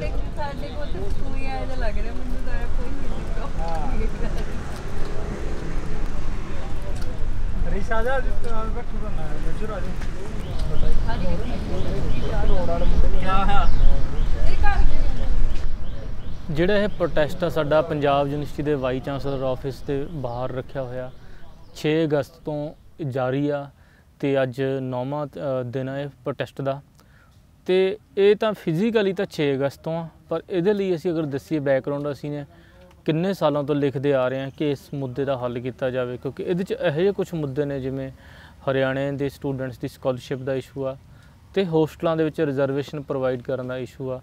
ਕੋਲ ਆਇਆ ਲੱਗ ਰਿਹਾ ਮੈਨੂੰ ਕੋਈ ਹਾਂ ਜਿਹੜਾ ਇਹ ਪ੍ਰੋਟੈਸਟ ਆ ਸਾਡਾ ਪੰਜਾਬ ਯੂਨੀਵਰਸਿਟੀ ਦੇ ਵਾਈ ਚਾਂਸਲਰ ਆਫਿਸ ਦੇ ਬਾਹਰ ਰੱਖਿਆ ਹੋਇਆ 6 ਅਗਸਤ ਤੋਂ ਜਾਰੀ ਆ ਤੇ ਅੱਜ 9ਵਾਂ ਦਿਨ ਹੈ ਪ੍ਰੋਟੈਸਟ ਦਾ ਤੇ ਇਹ ਤਾਂ ਫਿਜ਼ੀਕਲੀ ਤਾਂ 6 ਅਗਸਤ ਤੋਂ ਆ ਪਰ ਇਹਦੇ ਲਈ ਅਸੀਂ ਅਗਰ ਦੱਸੀਏ ਬੈਕਗ੍ਰਾਉਂਡ ਅਸੀਂ ਨੇ ਕਿੰਨੇ ਸਾਲਾਂ ਤੋਂ ਲਿਖਦੇ ਆ ਰਹੇ ਹਾਂ ਕਿ ਇਸ ਮੁੱਦੇ ਦਾ ਹੱਲ ਕੀਤਾ ਜਾਵੇ ਕਿਉਂਕਿ ਇਹਦੇ 'ਚ ਇਹੋ ਜਿਹੇ ਕੁਝ ਮੁੱਦੇ ਨੇ ਜਿਵੇਂ ਹਰਿਆਣੇ ਦੇ ਸਟੂਡੈਂਟਸ ਦੀ ਸਕਾਲਰਸ਼ਿਪ ਦਾ ਇਸ਼ੂ ਆ ਤੇ ਹੋਸਟਲਾਂ ਦੇ ਵਿੱਚ ਰਿਜ਼ਰਵੇਸ਼ਨ ਪ੍ਰੋਵਾਈਡ ਕਰਨ ਦਾ ਇਸ਼ੂ ਆ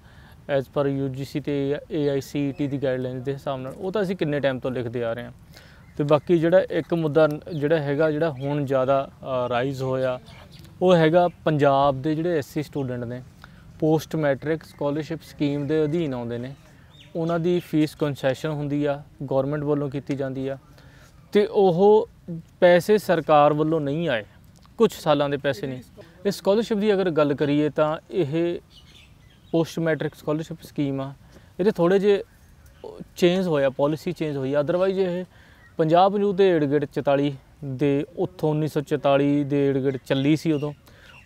ਐਜ਼ ਪਰ ਯੂਜੀਸੀ ਤੇ ਏਆਈਸੀਟੀ e ਦੀ ਗਾਈਡਲਾਈਨਸ ਦੇ ਹਿਸਾਬ ਨਾਲ ਉਹ ਤਾਂ ਅਸੀਂ ਕਿੰਨੇ ਟਾਈਮ ਤੋਂ ਲਿਖਦੇ ਆ ਰਹੇ ਹਾਂ ਤੇ ਬਾਕੀ ਜਿਹੜਾ ਇੱਕ ਮੁੱਦਾ ਜਿਹੜਾ ਹੈਗਾ ਜਿਹੜਾ ਹੁਣ ਜ਼ਿਆਦਾ ਰਾਈਜ਼ ਹੋਇਆ ਉਹ ਹੈਗਾ ਪੰਜਾਬ ਦੇ ਜਿਹੜੇ ਐਸਸੀ ਸਟੂਡੈਂਟ ਨੇ ਪੋਸਟ ਮੈਟ੍ਰਿਕ ਸਕਾਲਰਸ਼ਿਪ ਸਕੀਮ ਦੇ ਅਧੀਨ ਆਉਂਦੇ ਨੇ ਉਹਨਾਂ ਦੀ ਫੀਸ ਕਨਸੈਸ਼ਨ ਹੁੰਦੀ ਆ ਗਵਰਨਮੈਂਟ ਵੱਲੋਂ ਕੀਤੀ ਜਾਂਦੀ ਆ ਤੇ ਉਹ ਪੈਸੇ ਸਰਕਾਰ ਵੱਲੋਂ ਨਹੀਂ ਆਏ ਕੁਝ ਸਾਲਾਂ ਦੇ ਪੈਸੇ ਨਹੀਂ ਇਸ ਸਕਾਲਰਸ਼ਿਪ ਦੀ ਅਗਰ ਗੱਲ ਕਰੀਏ ਤਾਂ ਇਹ ਪੋਸਟ ਮੈਟ੍ਰਿਕ ਸਕਾਲਰਸ਼ਿਪ ਸਕੀਮ ਆ ਇਹਦੇ ਥੋੜੇ ਜੇ ਚੇਂਜ ਹੋਇਆ ਪਾਲਿਸੀ ਚੇਂਜ ਹੋਈ ਅਦਰਵਾਈਜ਼ ਇਹ ਪੰਜਾਬ 50 ਦੇ ਏਡ 44 ਦੇ ਉੱਥੋਂ 1944 ਦੇ ਏਡ ਚੱਲੀ ਸੀ ਉਦੋਂ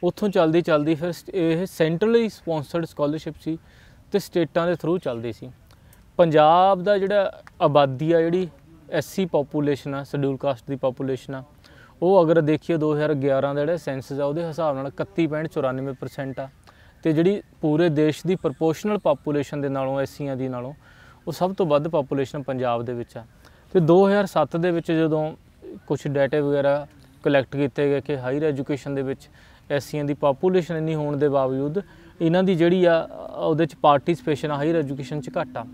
ਉੱਥੋਂ ਚੱਲਦੀ ਚੱਲਦੀ ਫਿਰ ਇਹ ਸੈਂਟਰਲੀ ਸਪਾਂਸਰਡ ਸਕਾਲਰਸ਼ਿਪ ਸੀ ਤੇ ਸਟੇਟਾਂ ਦੇ ਥਰੂ ਚੱਲਦੀ ਸੀ ਪੰਜਾਬ ਦਾ ਜਿਹੜਾ ਆਬਾਦੀ ਆ ਜਿਹੜੀ ਐਸਸੀ ਪੋਪੂਲੇਸ਼ਨ ਆ ਸ਼ਡਿਊਲ ਕਾਸਟ ਦੀ ਪੋਪੂਲੇਸ਼ਨ ਆ ਉਹ ਅਗਰ ਦੇਖੀਏ 2011 ਦਾ ਜਿਹੜਾ ਸੈਂਸਸ ਆ ਉਹਦੇ ਹਿਸਾਬ ਨਾਲ 31.94% ਆ ਤੇ ਜਿਹੜੀ ਪੂਰੇ ਦੇਸ਼ ਦੀ ਪ੍ਰੋਪੋਰਸ਼ਨਲ ਪੋਪੂਲੇਸ਼ਨ ਦੇ ਨਾਲੋਂ ਐਸੀਆਂ ਦੀ ਨਾਲੋਂ ਉਹ ਸਭ ਤੋਂ ਵੱਧ ਪੋਪੂਲੇਸ਼ਨ ਪੰਜਾਬ ਦੇ ਵਿੱਚ ਆ ਤੇ 2007 ਦੇ ਵਿੱਚ ਜਦੋਂ ਕੁਝ ਡਾਟਾ ਵਗੈਰਾ ਕਲੈਕਟ ਕੀਤੇ ਗਏ ਕਿ ਹਾਇਰ ਐਜੂਕੇਸ਼ਨ ਦੇ ਵਿੱਚ ਐਸਸੀਆਂ ਦੀ ਪੋਪੂਲੇਸ਼ਨ ਇੰਨੀ ਹੋਣ ਦੇ ਬਾਵਜੂਦ ਇਹਨਾਂ ਦੀ ਜਿਹੜੀ ਆ ਉਹਦੇ ਚ ਪਾਰਟਿਸਪੇਸ਼ਨ ਹਾਇਰ ਐਜੂਕੇਸ਼ਨ ਚ ਘਟਾ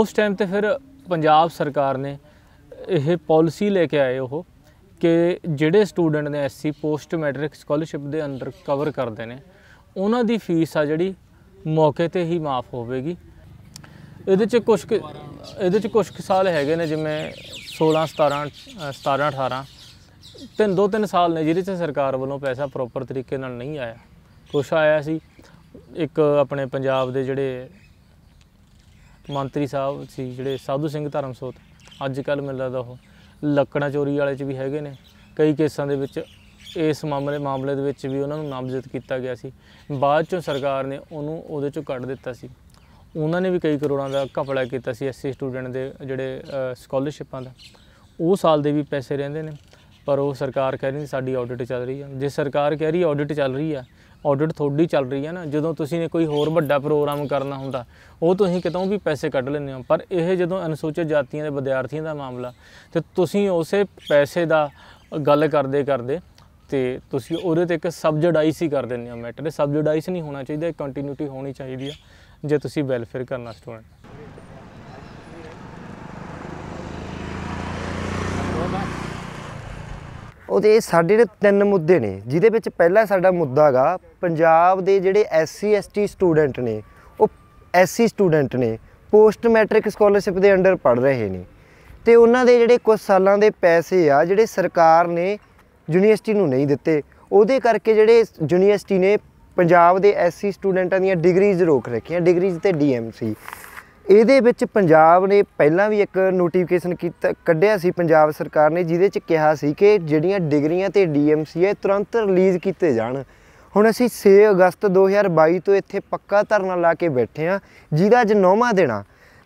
ਉਸ ਟਾਈਮ ਤੇ ਫਿਰ ਪੰਜਾਬ ਸਰਕਾਰ ਨੇ ਇਹ ਪਾਲਿਸੀ ਲੈ ਕੇ ਆਏ ਉਹ ਕਿ ਜਿਹੜੇ ਸਟੂਡੈਂਟ ਨੇ ਐਸਸੀ ਪੋਸਟ ਮੈਟ੍ਰਿਕ ਸਕਾਲਰਸ਼ਿਪ ਦੇ ਅੰਦਰ ਕਵਰ ਕਰਦੇ ਨੇ ਉਹਨਾਂ ਦੀ ਫੀਸ ਆ ਜਿਹੜੀ ਮੌਕੇ ਤੇ ਹੀ ਮਾਫ ਹੋਵੇਗੀ ਇਹਦੇ ਚ ਕੁਝ ਇਹਦੇ ਚ ਕੁਝ ਸਾਲ ਹੈਗੇ ਨੇ ਜਿਵੇਂ 16 17 17 18 ਤਿੰਨ ਦੋ ਤਿੰਨ ਸਾਲ ਨੇ ਜਿਹਦੇ 'ਚ ਸਰਕਾਰ ਵੱਲੋਂ ਪੈਸਾ ਪ੍ਰੋਪਰ ਤਰੀਕੇ ਨਾਲ ਨਹੀਂ ਆਇਆ ਕੁਛ ਆਇਆ ਸੀ ਇੱਕ ਆਪਣੇ ਪੰਜਾਬ ਦੇ ਜਿਹੜੇ ਮੰਤਰੀ ਸਾਹਿਬ ਸੀ ਜਿਹੜੇ ਸਾਧੂ ਸਿੰਘ ਧਰਮਸੋਤ ਅੱਜ ਕੱਲ ਮੈਨੂੰ ਲੱਗਦਾ ਉਹ ਲੱਕੜਾਂ ਚੋਰੀ ਵਾਲੇ 'ਚ ਵੀ ਹੈਗੇ ਨੇ ਕਈ ਕੇਸਾਂ ਦੇ ਵਿੱਚ ਇਸ ਮਾਮਲੇ ਮਾਮਲੇ ਦੇ ਵਿੱਚ ਵੀ ਉਹਨਾਂ ਨੂੰ ਨਾਮਜ਼ਦ ਕੀਤਾ ਗਿਆ ਸੀ ਬਾਅਦ ਚੋਂ ਸਰਕਾਰ ਨੇ ਉਹਨੂੰ ਉਹਦੇ ਚੋਂ ਕੱਢ ਦਿੱਤਾ ਸੀ ਉਹਨਾਂ ਨੇ ਵੀ ਕਈ ਕਰੋੜਾਂ ਦਾ ਘਪਲਾ ਕੀਤਾ ਸੀ ਐਸਸੀ ਸਟੂਡੈਂਟ ਦੇ ਜਿਹੜੇ ਸਕਾਲਰਸ਼ਿਪਾਂ ਦਾ ਉਹ ਸਾਲ ਦੇ ਵੀ ਪੈਸੇ ਰਹਿੰਦੇ ਨੇ ਪਰ ਉਹ ਸਰਕਾਰ ਕਹਿ ਰਹੀ ਸਾਡੀ ਆਡਿਟ ਚੱਲ ਰਹੀ ਆ ਜੇ ਸਰਕਾਰ ਕਹਿ ਰਹੀ ਆਡਿਟ ਚੱਲ ਰਹੀ ਆ ਆਡਿਟ ਤੁਹਾਡੀ ਚੱਲ ਰਹੀ ਆ ਨਾ ਜਦੋਂ ਤੁਸੀਂ ਨੇ ਕੋਈ ਹੋਰ ਵੱਡਾ ਪ੍ਰੋਗਰਾਮ ਕਰਨਾ ਹੁੰਦਾ ਉਹ ਤੁਸੀਂ ਕਿਤੋਂ ਵੀ ਪੈਸੇ ਕੱਢ ਲੈਂਦੇ ਹੋ ਪਰ ਇਹ ਜਦੋਂ ਅਨਸੋਚੇ ਜਾਤੀਆਂ ਦੇ ਵਿਦਿਆਰਥੀਆਂ ਦਾ ਮਾਮਲਾ ਤੇ ਤੁਸੀਂ ਉਸੇ ਪੈਸੇ ਦਾ ਗੱਲ ਕਰਦੇ ਕਰਦੇ ਤੇ ਤੁਸੀਂ ਉਹਦੇ ਤੇ ਇੱਕ ਸਬਜਡਾਈਸ ਹੀ ਕਰ ਦਿੰਦੇ ਹੋ ਮੈਟਰ ਸਬਜਡਾਈਸ ਨਹੀਂ ਹੋਣਾ ਚਾਹੀਦਾ ਕੰਟੀਨਿਊਟੀ ਹੋਣੀ ਚਾਹੀਦੀ ਆ ਜੇ ਤੁਸੀਂ ਵੈਲਫੇਅਰ ਕਰਨਾ ਸਟੂਡੈਂਟ ਉਹਦੇ ਸਾਡੇ ਨੇ ਤਿੰਨ ਮੁੱਦੇ ਨੇ ਜਿਹਦੇ ਵਿੱਚ ਪਹਿਲਾ ਸਾਡਾ ਮੁੱਦਾ ਹੈਗਾ ਪੰਜਾਬ ਦੇ ਜਿਹੜੇ ਐਸਸੀ ਐਸਟੀ ਸਟੂਡੈਂਟ ਨੇ ਉਹ ਐਸਸੀ ਸਟੂਡੈਂਟ ਨੇ ਪੋਸਟ ਮੈਟ੍ਰਿਕ ਸਕਾਲਰਸ਼ਿਪ ਦੇ ਅੰਡਰ ਪੜ ਰਹੇ ਨੇ ਤੇ ਉਹਨਾਂ ਦੇ ਜਿਹੜੇ ਕੁਝ ਸਾਲਾਂ ਦੇ ਪੈਸੇ ਆ ਜਿਹੜੇ ਸਰਕਾਰ ਨੇ ਯੂਨੀਵਰਸਿਟੀ ਨੂੰ ਨਹੀਂ ਦਿੱਤੇ ਉਹਦੇ ਕਰਕੇ ਜਿਹੜੇ ਯੂਨੀਵਰਸਿਟੀ ਨੇ ਪੰਜਾਬ ਦੇ ਐਸਸੀ ਸਟੂਡੈਂਟਾਂ ਦੀਆਂ ਡਿਗਰੀਜ਼ ਰੋਕ ਰੱਖੀਆਂ ਡਿਗਰੀਜ਼ ਤੇ ਡੀਐਮਸੀ ਇਹਦੇ ਵਿੱਚ ਪੰਜਾਬ ਨੇ ਪਹਿਲਾਂ ਵੀ ਇੱਕ ਨੋਟੀਫਿਕੇਸ਼ਨ ਕੀਤਾ ਕੱਢਿਆ ਸੀ ਪੰਜਾਬ ਸਰਕਾਰ ਨੇ ਜਿਹਦੇ ਚ ਕਿਹਾ ਸੀ ਕਿ ਜਿਹੜੀਆਂ ਡਿਗਰੀਆਂ ਤੇ ਡੀਐਮਸੀ ਡੀਐਮਸੀਏ ਤੁਰੰਤ ਰਿਲੀਜ਼ ਕੀਤੇ ਜਾਣ ਹੁਣ ਅਸੀਂ 6 ਅਗਸਤ 2022 ਤੋਂ ਇੱਥੇ ਪੱਕਾ ਧਰਨਾ ਲਾ ਕੇ ਬੈਠੇ ਆ ਜਿਹਦਾ ਅੱਜ ਨੌਵਾਂ ਆ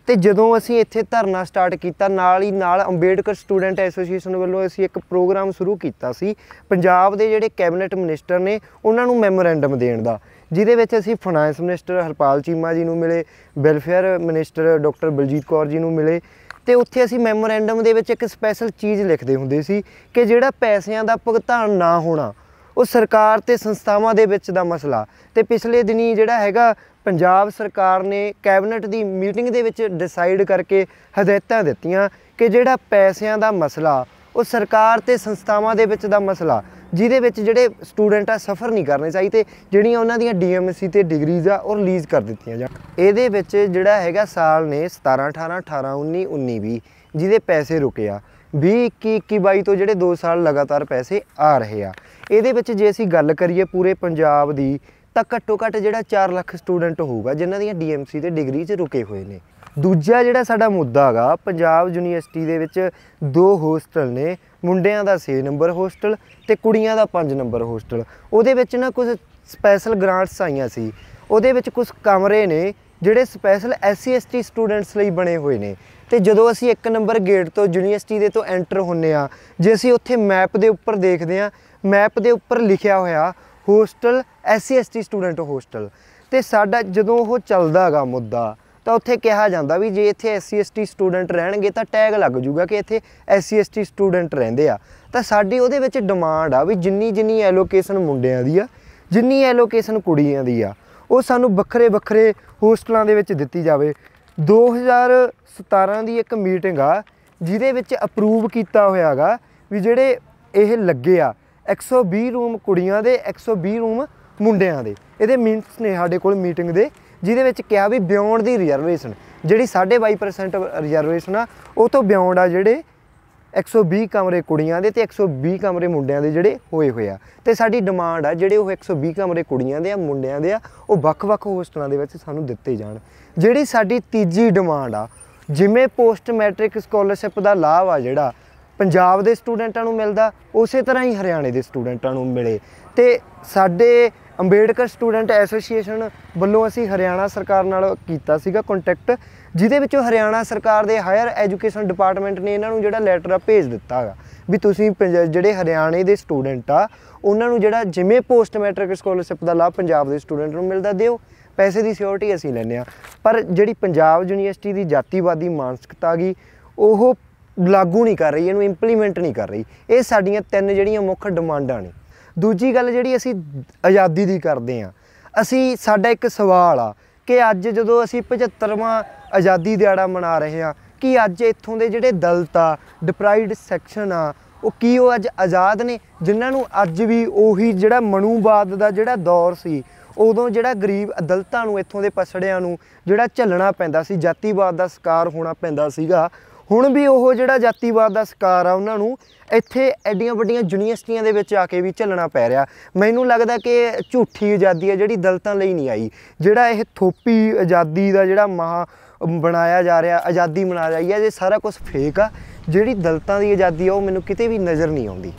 ਤੇ ਜਦੋਂ ਅਸੀਂ ਇੱਥੇ ਧਰਨਾ ਸਟਾਰਟ ਕੀਤਾ ਨਾਲ ਹੀ ਨਾਲ ਅੰਬੇਡਕਰ ਸਟੂਡੈਂਟ ਐਸੋਸੀਏਸ਼ਨ ਵੱਲੋਂ ਅਸੀਂ ਇੱਕ ਪ੍ਰੋਗਰਾਮ ਸ਼ੁਰੂ ਕੀਤਾ ਸੀ ਪੰਜਾਬ ਦੇ ਜਿਹੜੇ ਕੈਬਨਿਟ ਮਿਨਿਸਟਰ ਨੇ ਉਹਨਾਂ ਨੂੰ ਮੈਮੋਰੈਂਡਮ ਦੇਣ ਦਾ ਜਿਹਦੇ ਵਿੱਚ ਅਸੀਂ ਫਾਈਨੈਂਸ ਮਿਨਿਸਟਰ ਹਰਪਾਲ ਚੀਮਾ ਜੀ ਨੂੰ ਮਿਲੇ welfare minister doctor Baljit Kaur ji ਨੂੰ ਮਿਲੇ ਤੇ ਉੱਥੇ ਅਸੀਂ ਮੈਮੋਰੈਂਡਮ ਦੇ ਵਿੱਚ ਇੱਕ ਸਪੈਸ਼ਲ ਚੀਜ਼ ਲਿਖਦੇ ਹੁੰਦੇ ਸੀ ਕਿ ਜਿਹੜਾ ਪੈਸਿਆਂ ਦਾ ਭੁਗਤਾਨ ਨਾ ਹੋਣਾ ਉਹ ਸਰਕਾਰ ਤੇ ਸੰਸਥਾਵਾਂ ਦੇ ਵਿੱਚ ਦਾ ਮਸਲਾ ਤੇ ਪਿਛਲੇ ਦਿਨੀ ਜਿਹੜਾ ਹੈਗਾ ਪੰਜਾਬ ਸਰਕਾਰ ਨੇ ਕੈਬਨਿਟ ਦੀ ਮੀਟਿੰਗ ਦੇ ਵਿੱਚ ਡਿਸਾਈਡ ਕਰਕੇ ਹਦਾਇਤਾਂ ਦਿੱਤੀਆਂ ਕਿ ਜਿਹੜਾ ਪੈਸਿਆਂ ਦਾ ਮਸਲਾ ਉਹ ਸਰਕਾਰ ਤੇ ਸੰਸਥਾਵਾਂ ਦੇ ਵਿੱਚ ਦਾ ਮਸਲਾ ਜਿਹਦੇ ਵਿੱਚ ਜਿਹੜੇ ਸਟੂਡੈਂਟ ਆ ਸਫਰ ਨਹੀਂ ਕਰਨੇ ਚਾਹੀਦੇ ਜਿਹੜੀਆਂ ਉਹਨਾਂ ਦੀਆਂ ਡੀਐਮਸੀ ਤੇ ਡਿਗਰੀਜ਼ ਆ ਉਹ ਰਿਲੀਜ਼ ਕਰ ਦਿੱਤੀਆਂ ਜਾਂ ਇਹਦੇ ਵਿੱਚ ਜਿਹੜਾ ਹੈਗਾ ਸਾਲ ਨੇ 17 18 18 19 19 20 ਜਿਹਦੇ ਪੈਸੇ ਰੁਕੇ ਆ 20 21 22 ਤੋਂ ਜਿਹੜੇ 2 ਸਾਲ ਲਗਾਤਾਰ ਪੈਸੇ ਆ ਰਹੇ ਆ ਇਹਦੇ ਵਿੱਚ ਜੇ ਅਸੀਂ ਗੱਲ ਕਰੀਏ ਪੂਰੇ ਪੰਜਾਬ ਦੀ ਤਾਂ ਘੱਟੋ ਘੱਟ ਜਿਹੜਾ 4 ਲੱਖ ਸਟੂਡੈਂਟ ਹੋਊਗਾ ਜਿਨ੍ਹਾਂ ਦੀਆਂ ਡੀਐਮਸੀ ਤੇ ਡਿਗਰੀ 'ਚ ਰੁਕੇ ਹੋਏ ਨੇ ਦੂਜਾ ਜਿਹੜਾ ਸਾਡਾ ਮੁੱਦਾ ਹੈਗਾ ਪੰਜਾਬ ਯੂਨੀਵਰਸਿਟੀ ਦੇ ਵਿੱਚ ਦੋ ਹੋਸਟਲ ਨੇ ਮੁੰਡਿਆਂ ਦਾ 6 ਨੰਬਰ ਹੋਸਟਲ ਤੇ ਕੁੜੀਆਂ ਦਾ 5 ਨੰਬਰ ਹੋਸਟਲ ਉਹਦੇ ਵਿੱਚ ਨਾ ਕੁਝ ਸਪੈਸ਼ਲ ਗ੍ਰਾਂਟਸ ਆਈਆਂ ਸੀ ਉਹਦੇ ਵਿੱਚ ਕੁਝ ਕਮਰੇ ਨੇ ਜਿਹੜੇ ਸਪੈਸ਼ਲ ਐਸਸੀ ਐਸਟੀ ਸਟੂਡੈਂਟਸ ਲਈ ਬਣੇ ਹੋਏ ਨੇ ਤੇ ਜਦੋਂ ਅਸੀਂ ਇੱਕ ਨੰਬਰ ਗੇਟ ਤੋਂ ਯੂਨੀਵਰਸਿਟੀ ਦੇ ਤੋਂ ਐਂਟਰ ਹੁੰਨੇ ਆ ਜੇ ਅਸੀਂ ਉੱਥੇ ਮੈਪ ਦੇ ਉੱਪਰ ਦੇਖਦੇ ਆ ਮੈਪ ਦੇ ਉੱਪਰ ਲਿਖਿਆ ਹੋਇਆ hostel SC ST student hostel ਤੇ ਸਾਡਾ ਜਦੋਂ ਉਹ ਚੱਲਦਾ ਹੈਗਾ ਮੁੱਦਾ ਤਾਂ ਉੱਥੇ ਕਿਹਾ ਜਾਂਦਾ ਵੀ ਜੇ ਇੱਥੇ ਐਸਸੀ ਐਸਟੀ ਸਟੂਡੈਂਟ ਰਹਿਣਗੇ ਤਾਂ ਟੈਗ ਲੱਗ ਜੂਗਾ ਕਿ ਇੱਥੇ ਐਸਸੀ ਐਸਟੀ ਸਟੂਡੈਂਟ ਰਹਿੰਦੇ ਆ ਤਾਂ ਸਾਡੀ ਉਹਦੇ ਵਿੱਚ ਡਿਮਾਂਡ ਆ ਵੀ ਜਿੰਨੀ ਜਿੰਨੀ ਐਲੋਕੇਸ਼ਨ ਮੁੰਡਿਆਂ ਦੀ ਆ ਜਿੰਨੀ ਐਲੋਕੇਸ਼ਨ ਕੁੜੀਆਂ ਦੀ ਆ ਉਹ ਸਾਨੂੰ ਵੱਖਰੇ ਵੱਖਰੇ ਹੋਸਟਲਾਂ ਦੇ ਵਿੱਚ ਦਿੱਤੀ ਜਾਵੇ 2017 ਦੀ ਇੱਕ ਮੀਟਿੰਗ ਆ ਜਿਹਦੇ ਵਿੱਚ ਅਪਰੂਵ ਕੀਤਾ ਹੋਇਆਗਾ ਵੀ ਜਿਹੜੇ ਇਹ ਲੱਗੇ ਆ 120 ਰੂਮ ਕੁੜੀਆਂ ਦੇ 120 ਰੂਮ ਮੁੰਡਿਆਂ ਦੇ ਇਹਦੇ ਮੀਨਸ ਨੇ ਸਾਡੇ ਕੋਲ ਮੀਟਿੰਗ ਦੇ ਜਿਹਦੇ ਵਿੱਚ ਕਿਹਾ ਵੀ ਬਿਉਂਡ ਦੀ ਰਿਜ਼ਰਵੇਸ਼ਨ ਜਿਹੜੀ 22% ਰਿਜ਼ਰਵੇਸ਼ਨ ਆ ਉਹ ਤੋਂ ਬਿਉਂਡ ਆ ਜਿਹੜੇ 120 ਕਮਰੇ ਕੁੜੀਆਂ ਦੇ ਤੇ 120 ਕਮਰੇ ਮੁੰਡਿਆਂ ਦੇ ਜਿਹੜੇ ਹੋਏ ਹੋਏ ਆ ਤੇ ਸਾਡੀ ਡਿਮਾਂਡ ਆ ਜਿਹੜੇ ਉਹ 120 ਕਮਰੇ ਕੁੜੀਆਂ ਦੇ ਆ ਮੁੰਡਿਆਂ ਦੇ ਆ ਉਹ ਵੱਖ-ਵੱਖ ਹੋਸਟਲਾਂ ਦੇ ਵਿੱਚ ਸਾਨੂੰ ਦਿੱਤੇ ਜਾਣ ਜਿਹੜੀ ਸਾਡੀ ਤੀਜੀ ਡਿਮਾਂਡ ਆ ਜਿਵੇਂ ਪੋਸਟ ਮੈਟ੍ਰਿਕ ਸਕਾਲਰਸ਼ਿਪ ਦਾ ਲਾਭ ਆ ਜਿਹੜਾ ਪੰਜਾਬ ਦੇ ਸਟੂਡੈਂਟਾਂ ਨੂੰ ਮਿਲਦਾ ਉਸੇ ਤਰ੍ਹਾਂ ਹੀ ਹਰਿਆਣੇ ਦੇ ਸਟੂਡੈਂਟਾਂ ਨੂੰ ਮਿਲੇ ਤੇ ਸਾਡੇ ਅੰਬੇਡਕਰ ਸਟੂਡੈਂਟ ਐਸੋਸੀਏਸ਼ਨ ਵੱਲੋਂ ਅਸੀਂ ਹਰਿਆਣਾ ਸਰਕਾਰ ਨਾਲ ਕੀਤਾ ਸੀਗਾ ਕੰਟੈਕਟ ਜਿਹਦੇ ਵਿੱਚ ਹਰਿਆਣਾ ਸਰਕਾਰ ਦੇ ਹਾਇਰ ਐਜੂਕੇਸ਼ਨ ਡਿਪਾਰਟਮੈਂਟ ਨੇ ਇਹਨਾਂ ਨੂੰ ਜਿਹੜਾ ਲੈਟਰ ਆ ਭੇਜ ਦਿੱਤਾ ਹੈਗਾ ਵੀ ਤੁਸੀਂ ਜਿਹੜੇ ਹਰਿਆਣੇ ਦੇ ਸਟੂਡੈਂਟ ਆ ਉਹਨਾਂ ਨੂੰ ਜਿਹੜਾ ਜਿਵੇਂ ਪੋਸਟ ਮੈਟ੍ਰਿਕ ਸਕਾਲਰਸ਼ਿਪ ਦਾ ਲਾਭ ਪੰਜਾਬ ਦੇ ਸਟੂਡੈਂਟ ਨੂੰ ਮਿਲਦਾ ਦਿਓ ਪੈਸੇ ਦੀ ਸਿਕਿਉਰਿਟੀ ਅਸੀਂ ਲੈਨੇ ਆ ਪਰ ਜਿਹੜੀ ਪੰਜਾਬ ਯੂਨੀਵਰਸਿਟੀ ਦੀ ਜਾਤੀਵਾਦੀ ਮਾਨਸਿਕਤਾ ਗਈ ਉਹ ਲਾਗੂ ਨਹੀਂ ਕਰ ਰਹੀ ਇਹਨੂੰ ਇੰਪਲੀਮੈਂਟ ਨਹੀਂ ਕਰ ਰਹੀ ਇਹ ਸਾਡੀਆਂ ਤਿੰਨ ਜਿਹੜੀਆਂ ਮੁੱਖ ਡਿਮਾਂਡਾਂ ਨੇ ਦੂਜੀ ਗੱਲ ਜਿਹੜੀ ਅਸੀਂ ਆਜ਼ਾਦੀ ਦੀ ਕਰਦੇ ਆ ਅਸੀਂ ਸਾਡਾ ਇੱਕ ਸਵਾਲ ਆ ਕਿ ਅੱਜ ਜਦੋਂ ਅਸੀਂ 75ਵਾਂ ਆਜ਼ਾਦੀ ਦਿਹਾੜਾ ਮਨਾ ਰਹੇ ਆ ਕਿ ਅੱਜ ਇੱਥੋਂ ਦੇ ਜਿਹੜੇ ਦਲਤ ਆ ਡਿਪਰਾਈਡ ਸੈਕਸ਼ਨ ਆ ਉਹ ਕੀ ਉਹ ਅੱਜ ਆਜ਼ਾਦ ਨੇ ਜਿਨ੍ਹਾਂ ਨੂੰ ਅੱਜ ਵੀ ਉਹੀ ਜਿਹੜਾ ਮਨੂਬਾਦ ਦਾ ਜਿਹੜਾ ਦੌਰ ਸੀ ਉਦੋਂ ਜਿਹੜਾ ਗਰੀਬ ਅਦਲਤਾਂ ਨੂੰ ਇੱਥੋਂ ਦੇ ਪਸੜਿਆਂ ਨੂੰ ਜਿਹੜਾ ਝੱਲਣਾ ਪੈਂਦਾ ਸੀ ਜਾਤੀਵਾਦ ਦਾ ਸ਼ਿਕਾਰ ਹੋਣਾ ਪੈਂਦਾ ਸੀਗਾ ਹੁਣ ਵੀ ਉਹ ਜਿਹੜਾ ਜਾਤੀਵਾਦ ਦਾ ਸ਼ਿਕਾਰ ਆ ਉਹਨਾਂ ਨੂੰ ਇੱਥੇ ਐਡੀਆਂ ਵੱਡੀਆਂ ਯੂਨੀਵਰਸਿਟੀਆਂ ਦੇ ਵਿੱਚ ਆ ਕੇ ਵੀ ਚੱਲਣਾ ਪੈ ਰਿਹਾ ਮੈਨੂੰ ਲੱਗਦਾ ਕਿ ਝੂਠੀ ਆਜ਼ਾਦੀ ਹੈ ਜਿਹੜੀ ਦਲਤਾਂ ਲਈ ਨਹੀਂ ਆਈ ਜਿਹੜਾ ਇਹ ਥੋਪੀ ਆਜ਼ਾਦੀ ਦਾ ਜਿਹੜਾ ਮਹਾ ਬਣਾਇਆ ਜਾ ਰਿਹਾ ਆਜ਼ਾਦੀ ਮਨਾ ਰਹੀ ਹੈ ਇਹ ਸਾਰਾ ਕੁਝ ਫੇਕ ਆ ਜਿਹੜੀ ਦਲਤਾਂ ਦੀ ਆਜ਼ਾਦੀ ਆ ਉਹ ਮੈਨੂੰ ਕਿਤੇ ਵੀ ਨਜ਼ਰ ਨਹੀਂ ਆਉਂਦੀ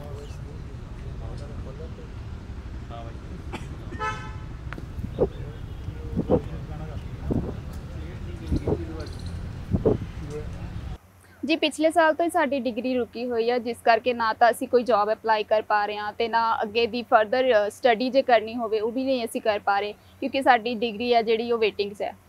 ਜੀ ਪਿਛਲੇ ਸਾਲ ਤੋਂ ਹੀ ਸਾਡੀ ਡਿਗਰੀ ਰੁਕੀ ਹੋਈ ਆ ਜਿਸ ਕਰਕੇ ਨਾ ਤਾਂ ਅਸੀਂ ਕੋਈ ਜੌਬ ਅਪਲਾਈ ਕਰ ਪਾ ਰਹੇ ਆ ਤੇ ਨਾ ਅੱਗੇ ਦੀ ਫਰਦਰ ਸਟੱਡੀ ਜੇ ਕਰਨੀ ਹੋਵੇ ਉਹ ਵੀ ਨਹੀਂ ਅਸੀਂ ਕਰ ਪਾ ਰਹੇ ਕਿਉਂਕਿ ਸਾਡੀ ਡਿਗਰੀ ਆ ਜਿਹੜੀ ਉਹ ਵੇਟਿੰਗਸ ਹੈ